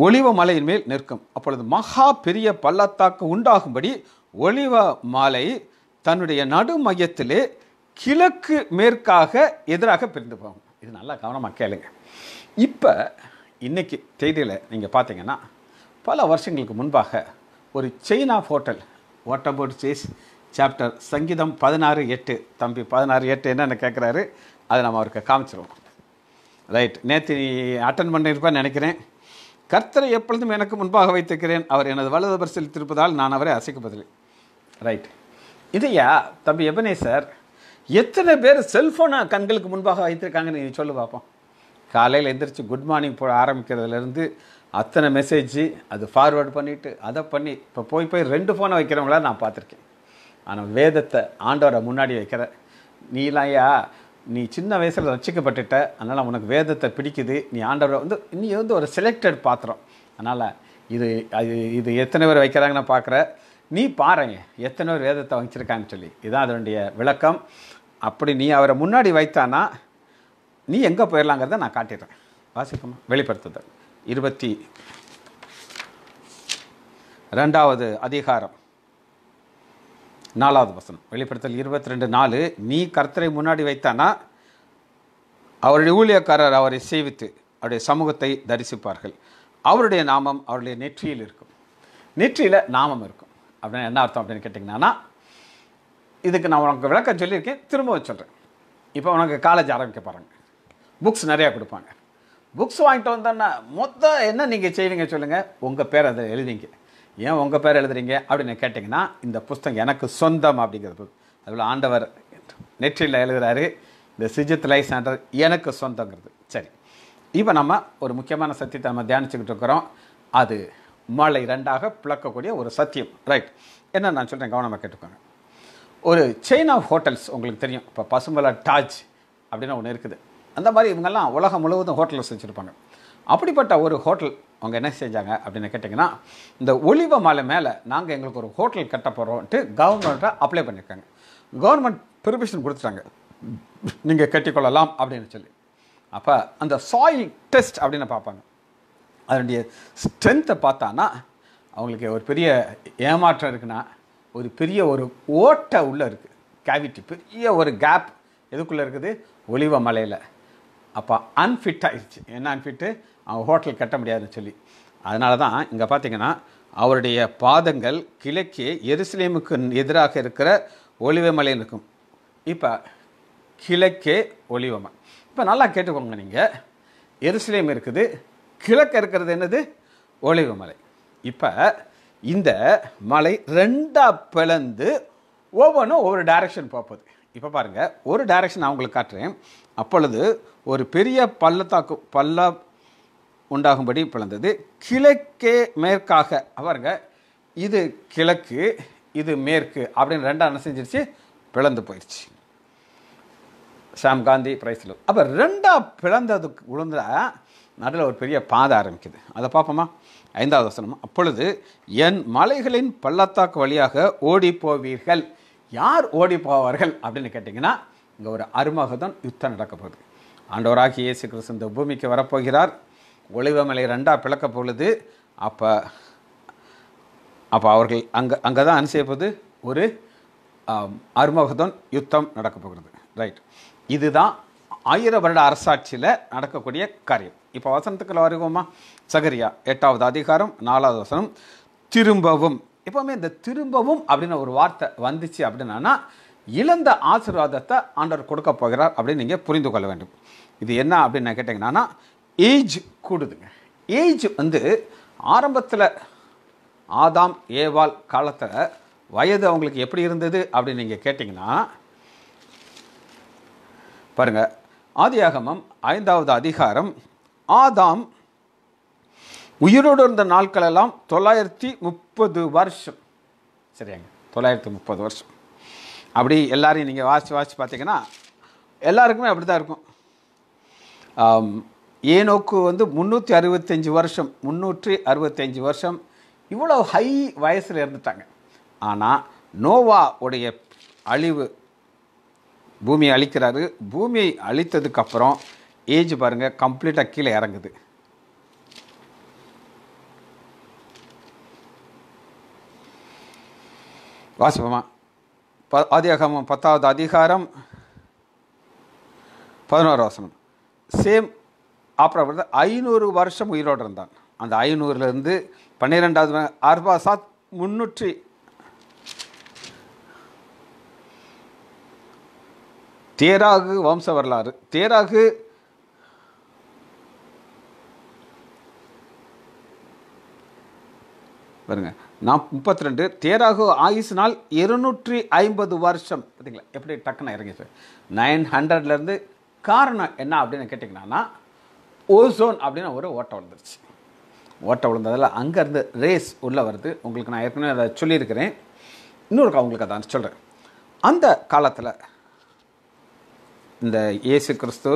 ஒளிவ மலையின் மேல் நிற்கும் அப்பொழுது மகா பெரிய பள்ளத்தாக்கு உண்டாகும்படி ஒளிவ மாலை தன்னுடைய நடு மையத்திலே கிழக்கு மேற்காக எதிராக பிரிந்து போகும் இது நல்லா கவனமாக கேளுங்க இப்போ இன்றைக்கி தேதியில் நீங்கள் பார்த்தீங்கன்னா பல வருஷங்களுக்கு முன்பாக ஒரு chain of hotel what about cheese chapter சங்கீதம் பதினாறு எட்டு தம்பி பதினாறு எட்டு என்னென்னு கேட்குறாரு அதை நம்ம அவருக்கு காமிச்சிருவோம் ரைட் நேற்று நீ அட்டன் பண்ணியிருப்பேன் நினைக்கிறேன் கர்த்தரை எப்பொழுதும் எனக்கு முன்பாக வைத்திருக்கிறேன் அவர் எனது வலது பரிசில் திருப்பதால் நான் அவரை அசைக்கப்பதில்லை ரைட் இதையா தம்பி எப்பனே சார் எத்தனை பேர் செல்ஃபோனை கண்களுக்கு முன்பாக வைத்திருக்காங்கன்னு நீங்கள் சொல்லு பார்ப்போம் காலையில் எந்திரிச்சு குட் மார்னிங் போட ஆரம்பிக்கிறதுலேருந்து அத்தனை மெசேஜு அது ஃபார்வேர்டு பண்ணிவிட்டு அதை பண்ணி இப்போ போய் போய் ரெண்டு ஃபோனை வைக்கிறவங்கள நான் பார்த்துருக்கேன் ஆனால் வேதத்தை ஆண்டவரை முன்னாடி வைக்கிற நீலாயா நீ சின்ன வயசில் ரசிக்கப்பட்டுட்ட அதனால் உனக்கு வேதத்தை பிடிக்குது நீ ஆண்டவரை வந்து நீ வந்து ஒரு செலக்டட் பாத்திரம் அதனால் இது அது இது எத்தனை பேர் வைக்கிறாங்கன்னு பார்க்குற நீ பாருங்க எத்தனை பேர் வேதத்தை வச்சிருக்கான்னு சொல்லி இதுதான் அதனுடைய விளக்கம் அப்படி நீ அவரை முன்னாடி வைத்தானா நீ எங்கே போயிடலாங்கிறத நான் காட்டிடுறேன் வாசிக்கமா வெளிப்படுத்துதான் இருபத்தி ரெண்டாவது அதிகாரம் நாலாவது வசனம் வெளிப்படுத்தல் இருபத்தி ரெண்டு நாலு நீ கர்த்தரை முன்னாடி வைத்தானா அவருடைய ஊழியக்காரர் அவரை சேவித்து அவருடைய சமூகத்தை தரிசிப்பார்கள் அவருடைய நாமம் அவருடைய நெற்றியில் இருக்கும் நெற்றியில் நாமம் இருக்கும் அப்படின்னு என்ன அர்த்தம் அப்படின்னு கேட்டிங்கன்னா இதுக்கு நான் உனக்கு விளக்கம் சொல்லியிருக்கேன் திரும்பவும் சொல்கிறேன் இப்போ உனக்கு காலேஜ் ஆரம்பிக்க பாருங்கள் புக்ஸ் நிறையா கொடுப்பாங்க புக்ஸ் வாங்கிட்டு வந்தோன்னா மொத்தம் என்ன நீங்கள் செய்வீங்க சொல்லுங்கள் உங்கள் பேர் அதை எழுதிங்க ஏன் உங்கள் பேர் எழுதுறீங்க அப்படின்னு கேட்டிங்கன்னா இந்த புஸ்தகம் எனக்கு சொந்தம் அப்படிங்கிறது அதில் ஆண்டவர் நெற்றியில் எழுதுகிறாரு இந்த சிஜித் லைஃப் எனக்கு சொந்தங்கிறது சரி இப்போ நம்ம ஒரு முக்கியமான சத்தியத்தை நம்ம தியானிச்சுக்கிட்டு இருக்கிறோம் அது மாலை ரெண்டாக பிளக்கக்கூடிய ஒரு சத்தியம் ரைட் என்ன நான் சொல்கிறேன் கவனமாக கேட்டுக்கோங்க ஒரு செயின் ஆஃப் ஹோட்டல்ஸ் உங்களுக்கு தெரியும் இப்போ பசுமலை டாஜ் அப்படின்னு ஒன்று இருக்குது அந்த மாதிரி இவங்கெல்லாம் உலகம் முழுவதும் ஹோட்டல்ஸ் வச்சுருப்பாங்க அப்படிப்பட்ட ஒரு ஹோட்டல் அவங்க என்ன செஞ்சாங்க அப்படின்னு கேட்டிங்கன்னா இந்த ஒளிவ மலை மேலே நாங்கள் எங்களுக்கு ஒரு ஹோட்டல் கட்ட போகிறோம்ன்ட்டு கவர்மெண்ட்டை அப்ளை பண்ணியிருக்காங்க கவர்மெண்ட் பெர்மிஷன் கொடுத்துட்டாங்க நீங்கள் கட்டிக்கொள்ளலாம் அப்படின்னு சொல்லி அப்போ அந்த சாயில் டெஸ்ட் அப்படின்னு பார்ப்பாங்க அதனுடைய ஸ்ட்ரென்த்தை பார்த்தான்னா அவங்களுக்கு ஒரு பெரிய ஏமாற்றம் இருக்குன்னா ஒரு பெரிய ஒரு ஓட்டை உள்ளே இருக்குது கேவிட்டி பெரிய ஒரு கேப் எதுக்குள்ளே இருக்குது ஒளிவ மலையில் அப்போ அன்ஃபிட் ஆகிடுச்சு என்ன அன்ஃபிட்டு அவன் ஹோட்டல் கட்ட முடியாதுன்னு சொல்லி அதனால தான் இங்கே பார்த்தீங்கன்னா அவருடைய பாதங்கள் கிழக்கே எருசலேமுக்கு எதிராக இருக்கிற ஒளிவமலைன்னு இருக்கும் இப்போ கிழக்கே ஒளிவமை இப்போ நல்லா கேட்டுக்கோங்க நீங்கள் எருசலேம் இருக்குது கிழக்கு இருக்கிறது என்னது ஒளிவமலை மலை இப்போ இந்த மலை ரெண்டாக பிளந்து ஒவ்வொன்றும் ஒவ்வொரு டைரக்ஷன் பார்ப்பது இப்போ பாருங்கள் ஒரு டைரக்ஷன் நான் உங்களுக்கு காட்டுறேன் அப்பொழுது ஒரு பெரிய பள்ளத்தாக்கு பல்ல உண்டாகும்படி பிளந்தது கிழக்கே மேற்காக பாருங்க இது கிழக்கு இது மேற்கு அப்படின்னு ரெண்டாக என்ன செஞ்சிருச்சு பிளந்து போயிடுச்சு ஷாம் காந்தி பிரைஸில் அப்போ ரெண்டாக பிளந்ததுக்கு உளுந்த நடுவில் ஒரு பெரிய பாதை ஆரம்பிக்குது அதை பார்ப்போமா ஐந்தாவது வசனமா அப்பொழுது என் மலைகளின் பள்ளத்தாக்கு வழியாக ஓடி போவீர்கள் யார் ஓடி போவார்கள் அப்படின்னு கேட்டிங்கன்னா இங்கே ஒரு அருமகதன் யுத்தம் நடக்க போகுது ஆண்டவராகி இயேசு கிறிஸ்து இந்த பூமிக்கு வரப்போகிறார் ஒளிவமலை ரெண்டாக பிளக்க பொழுது அப்போ அப்போ அவர்கள் அங்கே அங்கே தான் அனுசரிப்பது ஒரு அருமகதன் யுத்தம் நடக்க போகிறது ரைட் இதுதான் ஆயிரம் வருட அரசாட்சியில் நடக்கக்கூடிய காரியம் இப்போ வசனத்துக்குள்ள வருவோமா சகரியா எட்டாவது அதிகாரம் நாலாவது வசனம் திரும்பவும் எப்போவுமே இந்த திரும்பவும் அப்படின்னு ஒரு வார்த்தை வந்துச்சு அப்படின்னா இழந்த ஆசீர்வாதத்தை ஆண்டவர் கொடுக்க போகிறார் அப்படின்னு நீங்கள் புரிந்து கொள்ள வேண்டும் இது என்ன அப்படின்னு கேட்டிங்கன்னா ஏஜ் கூடுதுங்க ஏஜ் வந்து ஆரம்பத்தில் ஆதாம் ஏவால் காலத்தில் வயது அவங்களுக்கு எப்படி இருந்தது அப்படின்னு நீங்கள் கேட்டிங்கன்னா பாருங்கள் ஆதியாகமம் ஐந்தாவது அதிகாரம் ஆதாம் உயிரோடு இருந்த நாட்களெல்லாம் தொள்ளாயிரத்தி முப்பது வருஷம் சரியாங்க தொள்ளாயிரத்தி முப்பது வருஷம் அப்படி எல்லாரையும் நீங்கள் வாசி வாசி பார்த்தீங்கன்னா எல்லாருக்குமே அப்படி தான் இருக்கும் ஏனோக்கு வந்து முந்நூற்றி அறுபத்தஞ்சி வருஷம் முந்நூற்றி அறுபத்தஞ்சி வருஷம் இவ்வளோ ஹை வயசில் இருந்துட்டாங்க ஆனால் நோவா உடைய அழிவு பூமியை அழிக்கிறாரு பூமியை அழித்ததுக்கப்புறம் ஏஜ் பாருங்கள் கம்ப்ளீட்டாக கீழே இறங்குது வாசிப்போமா ப ஆதிகம் பத்தாவது அதிகாரம் பதினோரு வசனம் சேம் அப்புறம் ஐநூறு வருஷம் உயிரோடு இருந்தான் அந்த ஐநூறுலேருந்து பன்னிரெண்டாவது அர்பாசாத் முன்னூற்றி தேராகு வம்ச வரலாறு தேராகு பாருங்கள் நான் முப்பத்தி ரெண்டு தேராகு ஆயுசு நாள் இருநூற்றி ஐம்பது வருஷம் பார்த்தீங்களா எப்படி டக்குன்னு சார் நைன் ஹண்ட்ரட்லேருந்து காரணம் என்ன அப்படின்னு கேட்டிங்கன்னா ஓசோன் அப்படின்னு ஒரு ஓட்டம் விழுந்துருச்சு ஓட்டம் விழுந்ததில் அங்கேருந்து ரேஸ் உள்ளே வருது உங்களுக்கு நான் ஏற்கனவே அதை சொல்லியிருக்கிறேன் இன்னொரு உங்களுக்கு அதான் சொல்கிறேன் அந்த காலத்தில் இந்த இயேசு கிறிஸ்து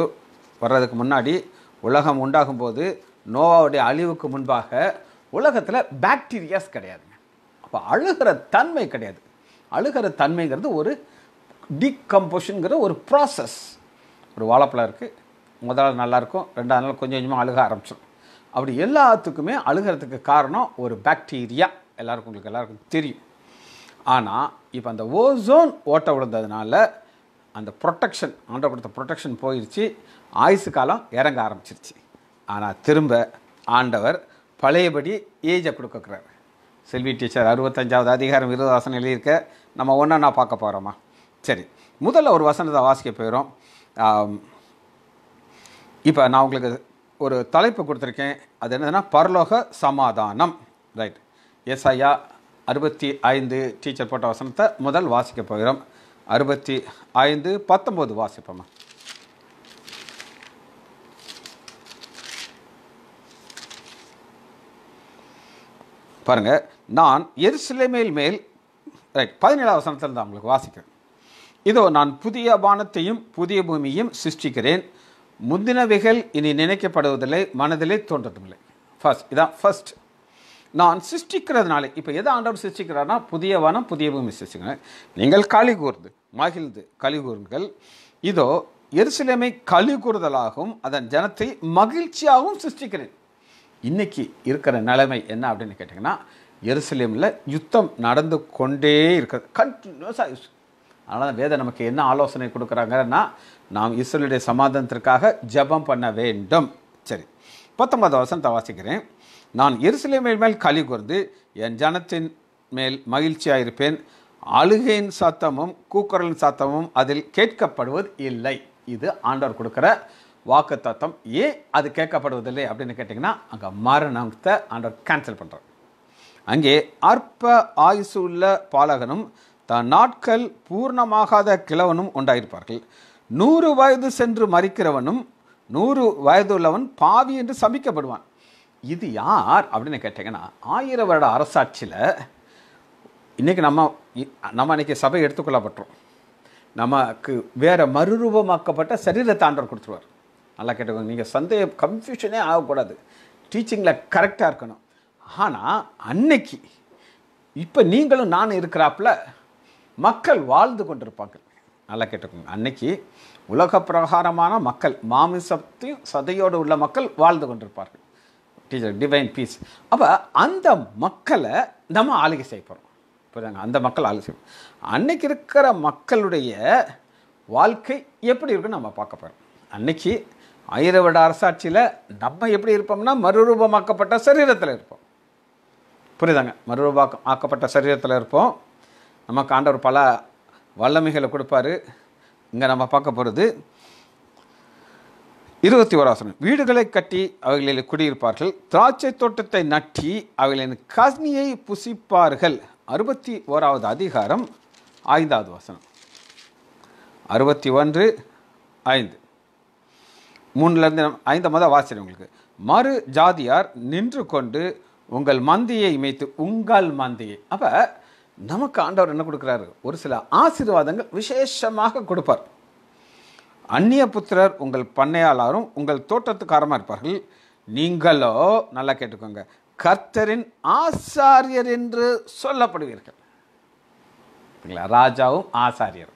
வர்றதுக்கு முன்னாடி உலகம் உண்டாகும்போது நோவாவுடைய அழிவுக்கு முன்பாக உலகத்தில் பாக்டீரியாஸ் கிடையாது அப்போ அழுகிற தன்மை கிடையாது அழுகிற தன்மைங்கிறது ஒரு டீகம்போஷனுங்கிற ஒரு ப்ராசஸ் ஒரு வாழைப்பழம் இருக்குது முதல் நல்லாயிருக்கும் ரெண்டாவது நாள் கொஞ்சம் கொஞ்சமாக அழுக ஆரம்பிச்சிடும் அப்படி எல்லாத்துக்குமே அழுகிறதுக்கு காரணம் ஒரு பாக்டீரியா எல்லாருக்கும் உங்களுக்கு எல்லாருக்கும் தெரியும் ஆனால் இப்போ அந்த ஓசோன் ஓட்ட விழுந்ததுனால அந்த ப்ரொட்டெக்ஷன் ஆண்டை கொடுத்த ப்ரொட்டெக்ஷன் போயிடுச்சு ஆயுசு காலம் இறங்க ஆரம்பிச்சிருச்சு ஆனால் திரும்ப ஆண்டவர் பழையபடி ஏஜை கொடுக்கறாரு செல்வி டீச்சர் அறுபத்தஞ்சாவது அதிகாரம் இருபது வசனம் எழுதியிருக்க நம்ம ஒன்றா நான் பார்க்க போகிறோமா சரி முதல்ல ஒரு வசனத்தை வாசிக்க போயிடும் இப்போ நான் உங்களுக்கு ஒரு தலைப்பு கொடுத்துருக்கேன் அது என்னதுன்னா பரலோக சமாதானம் ரைட் எஸ் ஐயா அறுபத்தி ஐந்து டீச்சர் போட்ட வசனத்தை முதல் வாசிக்க போகிறோம் அறுபத்தி ஐந்து பத்தொம்போது வாசிப்போம்மா பாருங்கள் நான் எருசலேமேல் மேல் ரைட் பதினேழாவது சனத்தில் தான் உங்களுக்கு வாசிக்கிறேன் இதோ நான் புதிய வானத்தையும் புதிய பூமியையும் சிருஷ்டிக்கிறேன் முந்தினவைகள் இனி நினைக்கப்படுவதில்லை மனதிலே தோன்றதுமில்லை ஃபர்ஸ்ட் இதான் ஃபர்ஸ்ட் நான் சிருஷ்டிக்கிறதுனால இப்போ எதை ஆண்டவர் சிருஷ்டிக்கிறார்னா புதிய வானம் புதிய பூமி சிருஷ்டிக்கிறேன் நீங்கள் களி கூர்ந்து மகிழ்ந்து களி கூறுங்கள் இதோ எருசலேமை களி கூறுதலாகவும் அதன் ஜனத்தை மகிழ்ச்சியாகவும் சிருஷ்டிக்கிறேன் இன்றைக்கி இருக்கிற நிலைமை என்ன அப்படின்னு கேட்டிங்கன்னா எருசலேமில் யுத்தம் நடந்து கொண்டே இருக்கிறது கண்டினியூஸாக அதனால் வேதம் நமக்கு என்ன ஆலோசனை கொடுக்குறாங்கன்னா நாம் இஸ்ரேலுடைய சமாதானத்திற்காக ஜபம் பண்ண வேண்டும் சரி பத்தொன்பது வருஷம் தவாசிக்கிறேன் நான் எருசலேமின் மேல் களி கூர்ந்து என் ஜனத்தின் மேல் மகிழ்ச்சியாக இருப்பேன் அழுகையின் சத்தமும் கூக்குரலின் சத்தமும் அதில் கேட்கப்படுவது இல்லை இது ஆண்டவர் கொடுக்குற வாக்கு தத்தம் ஏன் அது கேட்கப்படுவதில்லை அப்படின்னு கேட்டிங்கன்னா அங்கே மரணத்தை ஆண்டவர் கேன்சல் பண்ணுறார் அங்கே அற்ப ஆயுசு உள்ள பாலகனும் தான் நாட்கள் பூர்ணமாகாத கிழவனும் உண்டாயிருப்பார்கள் நூறு வயது சென்று மறிக்கிறவனும் நூறு வயதுள்ளவன் பாவி என்று சபிக்கப்படுவான் இது யார் அப்படின்னு கேட்டிங்கன்னா ஆயிரம் வருட அரசாட்சியில் இன்றைக்கி நம்ம நம்ம அன்றைக்கி சபை எடுத்துக்கொள்ளப்பட்டோம் நமக்கு வேறு மறுரூபமாக்கப்பட்ட சரீர தாண்டவர் கொடுத்துருவார் நல்லா கேட்டுக்கோங்க நீங்கள் சந்தேகம் கன்ஃபியூஷனே ஆகக்கூடாது டீச்சிங்கில் கரெக்டாக இருக்கணும் ஆனால் அன்னைக்கு இப்போ நீங்களும் நான் இருக்கிறாப்புல மக்கள் வாழ்ந்து கொண்டிருப்பாங்க நல்லா கேட்டுக்கோங்க அன்னைக்கு உலக பிரகாரமான மக்கள் மாமிசத்தையும் சதையோடு உள்ள மக்கள் வாழ்ந்து கொண்டிருப்பார்கள் டீச்சர் டிவைன் பீஸ் அப்போ அந்த மக்களை நம்ம ஆளுகை செய்ய போகிறோம் புரியுதாங்க அந்த மக்கள் ஆளுகை செய்வோம் அன்னைக்கு இருக்கிற மக்களுடைய வாழ்க்கை எப்படி இருக்குன்னு நம்ம பார்க்க போகிறோம் அன்னைக்கு ஐரவட அரசாட்சியில் நம்ம எப்படி இருப்போம்னா மறுரூபமாக்கப்பட்ட சரீரத்தில் இருப்போம் புரியுதாங்க மறுபாக்கம் ஆக்கப்பட்ட சரீரத்தில் இருப்போம் நமக்கு ஆண்டவர் பல வல்லமைகளை கொடுப்பார் இங்கே நம்ம பார்க்க போகிறது இருபத்தி ஓராசனம் வீடுகளை கட்டி அவைகளில் குடியிருப்பார்கள் திராட்சை தோட்டத்தை நட்டி அவைகளின் கஸ்னியை புசிப்பார்கள் அறுபத்தி ஓராவது அதிகாரம் ஐந்தாவது வசனம் அறுபத்தி ஒன்று ஐந்து மூணுலேருந்து ஐந்தாவது வாசனம் உங்களுக்கு மறு ஜாதியார் நின்று கொண்டு உங்கள் மந்தியை இமைத்து உங்கள் மந்தியை அப்போ நமக்கு ஆண்டவர் என்ன கொடுக்குறாரு ஒரு சில ஆசீர்வாதங்கள் விசேஷமாக கொடுப்பார் அந்நிய புத்திரர் உங்கள் பண்ணையாளரும் உங்கள் தோட்டத்துக்காரமாக இருப்பார்கள் நீங்களோ நல்லா கேட்டுக்கோங்க கர்த்தரின் ஆசாரியர் என்று சொல்லப்படுவீர்கள் ஓகேங்களா ராஜாவும் ஆசாரியர்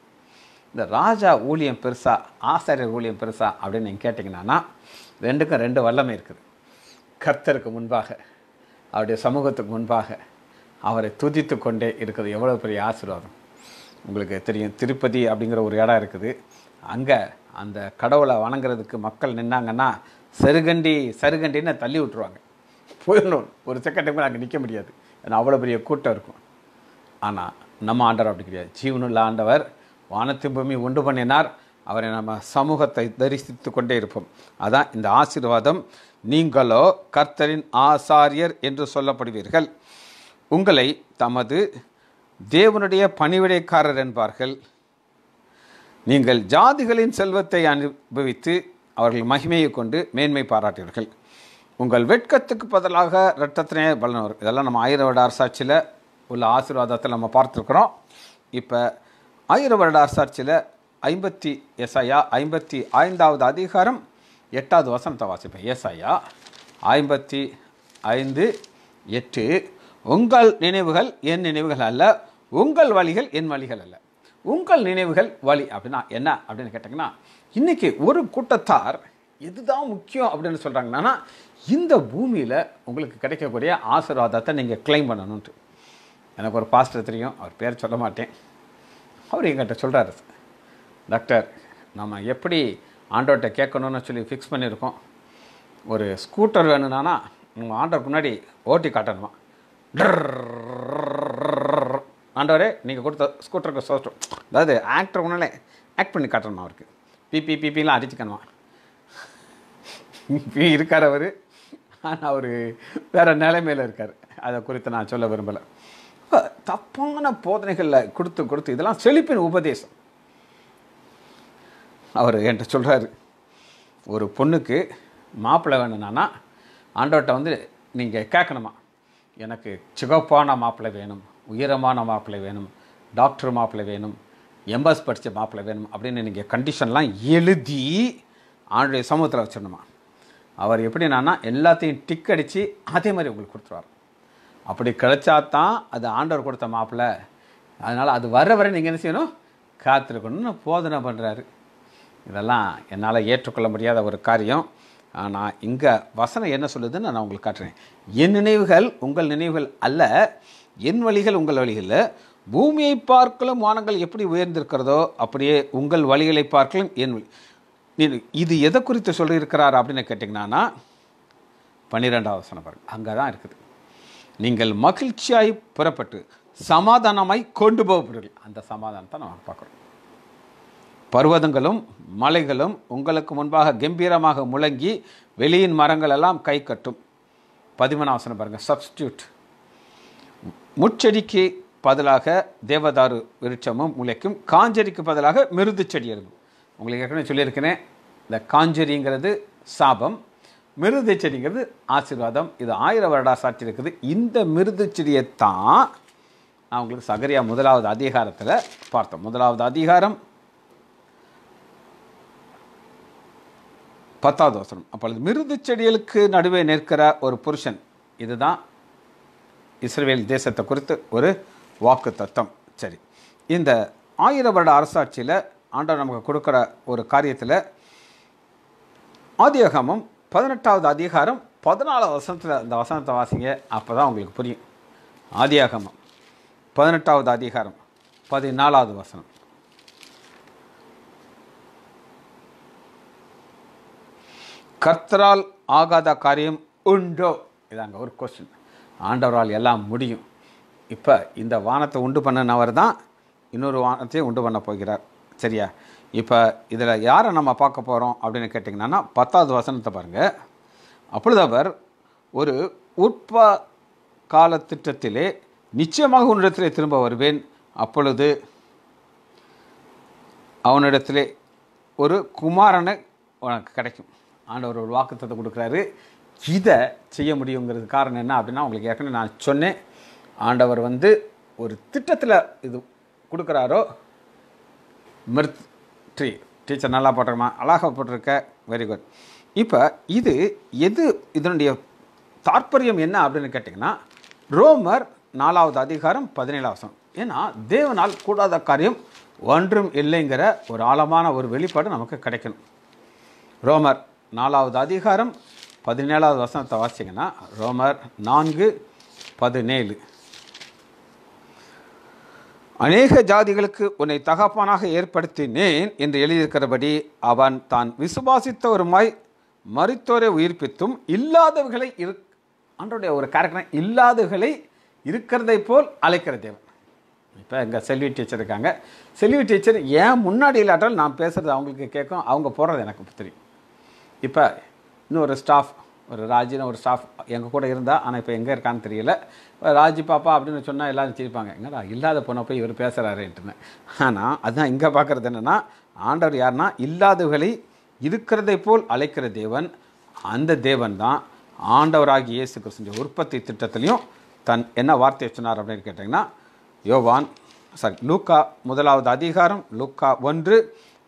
இந்த ராஜா ஊழியம் பெருசா ஆசாரியர் ஊழியம் பெருசா அப்படின்னு நீங்கள் கேட்டிங்கன்னா ரெண்டுக்கும் ரெண்டு வல்லமை இருக்குது கர்த்தருக்கு முன்பாக அவருடைய சமூகத்துக்கு முன்பாக அவரை துதித்து கொண்டே இருக்கிறது எவ்வளோ பெரிய ஆசீர்வாதம் உங்களுக்கு தெரியும் திருப்பதி அப்படிங்கிற ஒரு இடம் இருக்குது அங்கே அந்த கடவுளை வணங்குறதுக்கு மக்கள் நின்னாங்கன்னா சருகண்டி சருகண்டின்னு தள்ளி விட்டுருவாங்க போயிடணும் ஒரு செகண்டுக்கு அங்கே நிற்க முடியாது ஏன்னா அவ்வளோ பெரிய கூட்டம் இருக்கும் ஆனால் நம்ம ஆண்டவர் அப்படி கிடையாது ஜீவனுள்ள ஆண்டவர் வானத்து பூமி உண்டு பண்ணினார் அவரை நம்ம சமூகத்தை தரிசித்து கொண்டே இருப்போம் அதான் இந்த ஆசீர்வாதம் நீங்களோ கர்த்தரின் ஆசாரியர் என்று சொல்லப்படுவீர்கள் உங்களை தமது தேவனுடைய பணிவிடைக்காரர் என்பார்கள் நீங்கள் ஜாதிகளின் செல்வத்தை அனுபவித்து அவர்கள் மகிமையை கொண்டு மேன்மை பாராட்டுவீர்கள் உங்கள் வெட்கத்துக்கு பதிலாக இரட்டத்தினே பலனவர் இதெல்லாம் நம்ம ஆயிர வருட அரசாட்சியில் உள்ள ஆசீர்வாதத்தை நம்ம பார்த்துருக்குறோம் இப்போ ஆயிர வருட அரசாட்சியில் ஐம்பத்தி எஸ்ஐயா ஐம்பத்தி ஐந்தாவது அதிகாரம் எட்டாவது வசனத்தை வாசிப்பேன் ஏசாயா ஐம்பத்தி ஐந்து எட்டு உங்கள் நினைவுகள் என் நினைவுகள் அல்ல உங்கள் வழிகள் என் வழிகள் அல்ல உங்கள் நினைவுகள் வழி அப்படின்னா என்ன அப்படின்னு கேட்டிங்கன்னா இன்றைக்கி ஒரு கூட்டத்தார் இதுதான் முக்கியம் அப்படின்னு சொல்கிறாங்கன்னா இந்த பூமியில் உங்களுக்கு கிடைக்கக்கூடிய ஆசீர்வாதத்தை நீங்கள் கிளைம் பண்ணணுன்ட்டு எனக்கு ஒரு பாஸ்டர் தெரியும் அவர் பேர் சொல்ல மாட்டேன் அவர் எங்கிட்ட சொல்கிறாரு டாக்டர் நம்ம எப்படி ஆண்டோட்ட கேட்கணும்னு சொல்லி ஃபிக்ஸ் பண்ணியிருக்கோம் ஒரு ஸ்கூட்டர் வேணும்னா உங்கள் ஆண்டோருக்கு முன்னாடி ஓட்டி காட்டணுமா ஆண்டவரே நீங்கள் கொடுத்த ஸ்கூட்டருக்கு சோஸ்டம் அதாவது ஆக்டர் உடனே ஆக்ட் பண்ணி காட்டணுமா அவருக்கு பிபி பிபிலாம் அடிச்சுக்கணுமா பி இருக்கார் அவர் ஆனால் அவர் வேறு நிலைமையில் இருக்கார் அதை குறித்து நான் சொல்ல விரும்பலை தப்பான போதனைகளில் கொடுத்து கொடுத்து இதெல்லாம் செழிப்பின் உபதேசம் அவர் என்கிட்ட சொல்கிறாரு ஒரு பொண்ணுக்கு மாப்பிள்ளை வேணும்னா ஆண்டவர்கிட்ட வந்து நீங்கள் கேட்கணுமா எனக்கு சிகப்பான மாப்பிள்ளை வேணும் உயரமான மாப்பிள்ளை வேணும் டாக்டர் மாப்பிள்ளை வேணும் எம்பாஸ் படித்த மாப்பிள்ளை வேணும் அப்படின்னு நீங்கள் கண்டிஷன்லாம் எழுதி ஆண்டு சமூகத்தில் வச்சிடணுமா அவர் எப்படின்னா எல்லாத்தையும் டிக் அடித்து அதே மாதிரி உங்களுக்கு கொடுத்துருவார் அப்படி கிடச்சா தான் அது ஆண்டவர் கொடுத்த மாப்பிள்ளை அதனால் அது வர வரை நீங்கள் என்ன செய்யணும் காத்திருக்கணும்னு போதனை பண்ணுறாரு இதெல்லாம் என்னால் ஏற்றுக்கொள்ள முடியாத ஒரு காரியம் ஆனால் இங்கே வசனம் என்ன சொல்லுதுன்னு நான் உங்களுக்கு காட்டுறேன் என் நினைவுகள் உங்கள் நினைவுகள் அல்ல என் வழிகள் உங்கள் வழிகளில் பூமியை பார்க்கலும் வானங்கள் எப்படி உயர்ந்திருக்கிறதோ அப்படியே உங்கள் வழிகளை பார்க்கலும் என் இது எதை குறித்து சொல்லியிருக்கிறார் அப்படின்னு கேட்டிங்கன்னா பன்னிரெண்டாவது வசனம் பாருங்கள் அங்கே தான் இருக்குது நீங்கள் மகிழ்ச்சியாய் புறப்பட்டு சமாதானமாய் கொண்டு போகப்படுவீர்கள் அந்த சமாதானத்தை நம்ம பார்க்குறோம் பர்வதங்களும் மலைகளும் உங்களுக்கு முன்பாக கம்பீரமாக முழங்கி வெளியின் மரங்கள் எல்லாம் கை கட்டும் பதிமனாசனம் பாருங்கள் சப்ஸ்டியூட் முச்செடிக்கு பதிலாக தேவதாரு விருட்சமும் முளைக்கும் காஞ்சரிக்கு பதிலாக மிருது செடி இருக்கும் உங்களுக்கு ஏற்கனவே சொல்லியிருக்கிறேன் இந்த காஞ்சரிங்கிறது சாபம் மிருது செடிங்கிறது ஆசீர்வாதம் இது ஆயிரம் வருடா சாட்சி இருக்குது இந்த மிருது செடியை தான் நான் உங்களுக்கு சகரியா முதலாவது அதிகாரத்தில் பார்த்தோம் முதலாவது அதிகாரம் பத்தாவது வசனம் அப்பொழுது மிருது செடிகளுக்கு நடுவே நிற்கிற ஒரு புருஷன் இதுதான் இஸ்ரேல் தேசத்தை குறித்து ஒரு வாக்கு தத்துவம் சரி இந்த ஆயிர வருட அரசாட்சியில் ஆண்டவர் நமக்கு கொடுக்குற ஒரு காரியத்தில் ஆதியகமும் பதினெட்டாவது அதிகாரம் பதினாலாவது வசனத்தில் இந்த வசனத்தை வாசிங்க அப்போ தான் உங்களுக்கு புரியும் ஆதியாகமம் பதினெட்டாவது அதிகாரம் பதினாலாவது வசனம் கர்த்தரால் ஆகாத காரியம் உண்டோ இதாங்க ஒரு கொஸ்டின் ஆண்டவரால் எல்லாம் முடியும் இப்போ இந்த வானத்தை உண்டு பண்ணினவர் தான் இன்னொரு வானத்தையும் உண்டு பண்ண போகிறார் சரியா இப்போ இதில் யாரை நம்ம பார்க்க போகிறோம் அப்படின்னு கேட்டிங்கன்னா பத்தாவது வசனத்தை பாருங்கள் அப்பொழுது அவர் ஒரு உட்ப கால திட்டத்திலே நிச்சயமாக உன்னிடத்திலே திரும்ப வருவேன் அப்பொழுது அவனிடத்திலே ஒரு குமாரனை உனக்கு கிடைக்கும் ஆண்டவர் ஒரு வாக்குத்தத்தை கொடுக்குறாரு இதை செய்ய முடியுங்கிறது காரணம் என்ன அப்படின்னா உங்களுக்கு ஏற்கனவே நான் சொன்னேன் ஆண்டவர் வந்து ஒரு திட்டத்தில் இது கொடுக்குறாரோ ட்ரீ டீச்சர் நல்லா போட்டிருக்கமா அழகாக போட்டிருக்க வெரி குட் இப்போ இது எது இதனுடைய தாற்பயம் என்ன அப்படின்னு கேட்டிங்கன்னா ரோமர் நாலாவது அதிகாரம் பதினேழாவது ஏன்னா தேவனால் கூடாத காரியம் ஒன்றும் இல்லைங்கிற ஒரு ஆழமான ஒரு வெளிப்பாடு நமக்கு கிடைக்கணும் ரோமர் நாலாவது அதிகாரம் பதினேழாவது வசனத்தை வாசிங்கன்னா ரோமர் நான்கு பதினேழு அநேக ஜாதிகளுக்கு உன்னை தகப்பானாக ஏற்படுத்தினேன் என்று எழுதியிருக்கிறபடி அவன் தான் விசுவாசித்தவருமாய் மருத்துவரை உயிர்ப்பித்தும் இல்லாதவர்களை இரு அன்றைய ஒரு கேரக்டர் இல்லாதவர்களை இருக்கிறதை போல் அழைக்கிற தேவன் இப்போ எங்கள் செல்வி டீச்சர் இருக்காங்க செல்வி டீச்சர் ஏன் முன்னாடி இல்லாட்டால் நான் பேசுகிறது அவங்களுக்கு கேட்கும் அவங்க போடுறது எனக்கு தெரியும் இப்போ இன்னொரு ஸ்டாஃப் ஒரு ராஜின்னு ஒரு ஸ்டாஃப் எங்கள் கூட இருந்தால் ஆனால் இப்போ எங்கே இருக்கான்னு தெரியல ராஜி பாப்பா அப்படின்னு சொன்னால் எல்லோரும் சிரிப்பாங்க எங்கடா இல்லாத பொண்ணை போய் இவர் பேசுகிறாருன்ட்டுன்னு ஆனால் அதுதான் இங்கே பார்க்குறது என்னென்னா ஆண்டவர் யாருன்னா இல்லாதவர்களை இருக்கிறதை போல் அழைக்கிற தேவன் அந்த தேவன் தான் ஆண்டவராகி இயேசு கிருஷ்ண உற்பத்தி திட்டத்திலையும் தன் என்ன வார்த்தையை சொன்னார் அப்படின்னு கேட்டிங்கன்னா யோவான் சாரி லூக்கா முதலாவது அதிகாரம் லூக்கா ஒன்று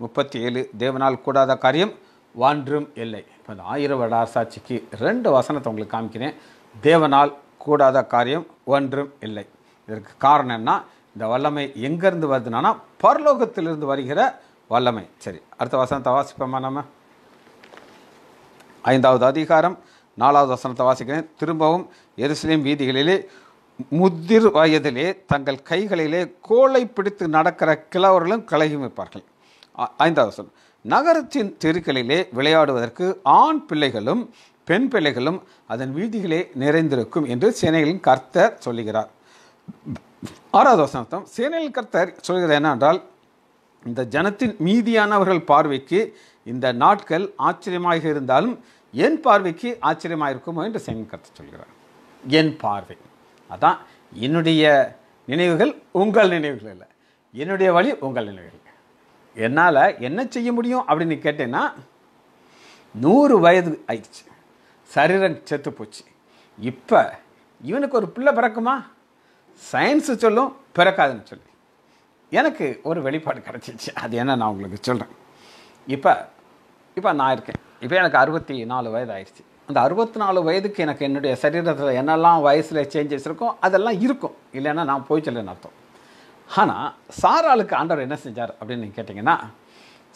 முப்பத்தி ஏழு தேவனால் கூடாத காரியம் வான்றும் இல்லை இப்போ இந்த ஆயிரம் வருட அரசாட்சிக்கு ரெண்டு வசனத்தை உங்களுக்கு காமிக்கிறேன் தேவனால் கூடாத காரியம் ஒன்றும் இல்லை இதற்கு காரணம் என்ன இந்த வல்லமை எங்கேருந்து வருதுனா பரலோகத்திலிருந்து வருகிற வல்லமை சரி அடுத்த வசனத்தை வாசிப்போமா நம்ம ஐந்தாவது அதிகாரம் நாலாவது வசனத்தை வாசிக்கிறேன் திரும்பவும் எருசலேம் வீதிகளிலே முதிர் வயதிலே தங்கள் கைகளிலே கோளை பிடித்து நடக்கிற கிழவர்களும் கலகி வைப்பார்கள் ஐந்தாவது வசனம் நகரத்தின் தெருக்களிலே விளையாடுவதற்கு ஆண் பிள்ளைகளும் பெண் பிள்ளைகளும் அதன் வீதிகளே நிறைந்திருக்கும் என்று சேனைகளின் கர்த்தர் சொல்லுகிறார் ஆறாவது சேனையில் கர்த்தர் சொல்கிறது என்னென்றால் இந்த ஜனத்தின் மீதியானவர்கள் பார்வைக்கு இந்த நாட்கள் ஆச்சரியமாக இருந்தாலும் என் பார்வைக்கு ஆச்சரியமாக இருக்குமோ என்று சேனையின் கர்த்தர் சொல்கிறார் என் பார்வை அதான் என்னுடைய நினைவுகள் உங்கள் நினைவுகள் இல்லை என்னுடைய வழி உங்கள் நினைவுகள் என்னால் என்ன செய்ய முடியும் அப்படின்னு கேட்டேன்னா நூறு வயது ஆயிடுச்சு சரீரம் செத்து போச்சு இப்போ இவனுக்கு ஒரு பிள்ளை பிறக்குமா சயின்ஸு சொல்லும் பிறக்காதுன்னு சொல்லி எனக்கு ஒரு வெளிப்பாடு கிடச்சிச்சு அது என்ன நான் உங்களுக்கு சொல்கிறேன் இப்போ இப்போ நான் இருக்கேன் இப்போ எனக்கு அறுபத்தி நாலு வயது ஆயிடுச்சு அந்த அறுபத்தி நாலு வயதுக்கு எனக்கு என்னுடைய சரீரத்தில் என்னெல்லாம் வயசில் சேஞ்சஸ் இருக்கோ அதெல்லாம் இருக்கும் இல்லைன்னா நான் போய் சொல்லுன்னு அர்த்தம் ஆனால் சாராளுக்கு ஆண்டவர் என்ன செஞ்சார் அப்படின்னு நீங்கள் கேட்டிங்கன்னா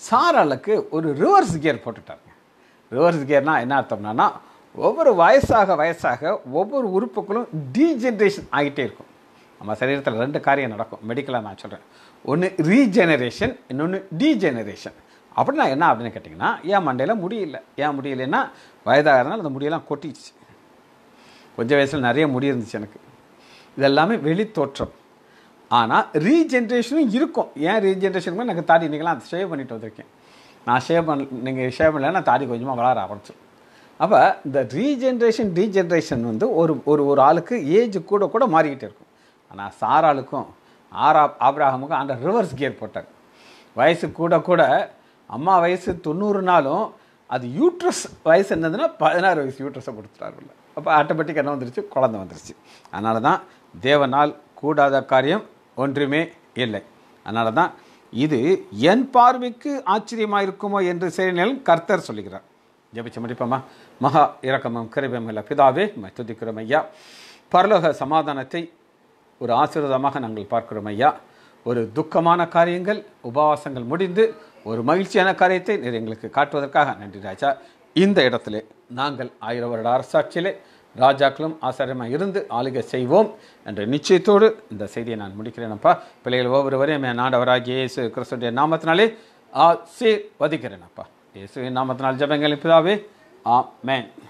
சாராளுக்கு ஒரு ரிவர்ஸ் கியர் போட்டுட்டாருங்க ரிவர்ஸ் கியர்னால் என்ன அர்த்தம்னா ஒவ்வொரு வயசாக வயசாக ஒவ்வொரு உறுப்புகளும் டீஜென்ரேஷன் ஆகிட்டே இருக்கும் நம்ம சரீரத்தில் ரெண்டு காரியம் நடக்கும் மெடிக்கலாக நான் சொல்கிறேன் ஒன்று ரீஜெனரேஷன் இன்னொன்று டீஜெனரேஷன் அப்படின்னா என்ன அப்படின்னு கேட்டிங்கன்னா ஏன் மண்டையில் முடியல ஏன் வயதாக இருந்தாலும் அந்த முடியெல்லாம் கொட்டிடுச்சு கொஞ்சம் வயசில் நிறைய முடி இருந்துச்சு எனக்கு இதெல்லாமே வெளித்தோற்றம் ஆனால் ரீஜென்ரேஷனும் இருக்கும் ஏன் ரீஜென்ரேஷனுமே எனக்கு தாடி இன்றைக்கெலாம் அதை ஷேவ் பண்ணிட்டு வந்திருக்கேன் நான் ஷேவ் பண்ண நீங்கள் ஷேவ் பண்ணலை நான் தாடி கொஞ்சமாக வளர ஆரம்பிச்சு அப்போ இந்த ரீஜென்ரேஷன் டீஜென்ரேஷன் வந்து ஒரு ஒரு ஒரு ஆளுக்கு ஏஜ் கூட கூட மாறிக்கிட்டே இருக்கும் ஆனால் சாராளுக்கும் ஆரா ஆப்ராஹமுக்கும் அந்த ரிவர்ஸ் கியர் போட்டார் வயசு கூட கூட அம்மா வயசு தொண்ணூறுனாலும் அது யூட்ரஸ் வயசு என்னதுன்னா பதினாறு வயசு யூட்ரஸை கொடுத்துட்டாருல்ல அப்போ ஆட்டோமேட்டிக் என்ன வந்துருச்சு குழந்த வந்துருச்சு அதனால தான் தேவனால் கூடாத காரியம் ஒன்றுமே இல்லை அதனால தான் இது என் பார்வைக்கு ஆச்சரியமாக இருக்குமோ என்று சிறைநிலும் கர்த்தர் சொல்லுகிறார் ஜபிச்ச முடிப்போமா மகா இரக்கமும் இல்லை பிதாவே துதிக்கிறோம் ஐயா பரலோக சமாதானத்தை ஒரு ஆசீர்வாதமாக நாங்கள் பார்க்கிறோம் ஐயா ஒரு துக்கமான காரியங்கள் உபவாசங்கள் முடிந்து ஒரு மகிழ்ச்சியான காரியத்தை எங்களுக்கு காட்டுவதற்காக நன்றி ராஜா இந்த இடத்துல நாங்கள் ஆயிரம் வருட அரசாட்சியிலே ராஜாக்களும் ஆசாரியமாக இருந்து ஆளுகை செய்வோம் என்ற நிச்சயத்தோடு இந்த செய்தியை நான் முடிக்கிறேனப்பா பிள்ளைகள் ஒவ்வொருவரையும் என் நாடவராகிய இயேசு கிறிஸ்துடைய நாமத்தினாலே ஆசீர்வதிக்கிறேனப்பா இயேசுவின் நாமத்தினால் இப்பதாவே ஆ மேன்